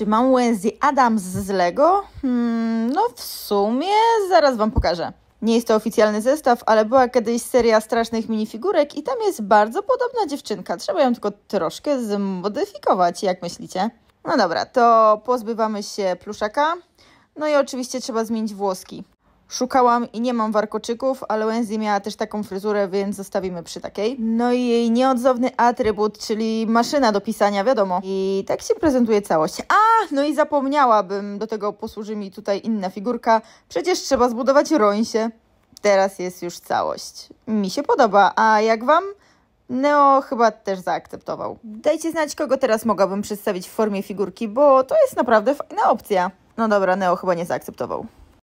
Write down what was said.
Czy mam Wednesday Adams z Lego? Hmm, no w sumie zaraz Wam pokażę. Nie jest to oficjalny zestaw, ale była kiedyś seria strasznych minifigurek i tam jest bardzo podobna dziewczynka. Trzeba ją tylko troszkę zmodyfikować, jak myślicie? No dobra, to pozbywamy się pluszaka. No i oczywiście trzeba zmienić włoski. Szukałam i nie mam warkoczyków, ale Wendy miała też taką fryzurę, więc zostawimy przy takiej. No i jej nieodzowny atrybut, czyli maszyna do pisania, wiadomo. I tak się prezentuje całość. A, no i zapomniałabym, do tego posłuży mi tutaj inna figurka. Przecież trzeba zbudować się. Teraz jest już całość. Mi się podoba, a jak Wam? Neo chyba też zaakceptował. Dajcie znać, kogo teraz mogłabym przedstawić w formie figurki, bo to jest naprawdę fajna opcja. No dobra, Neo chyba nie zaakceptował.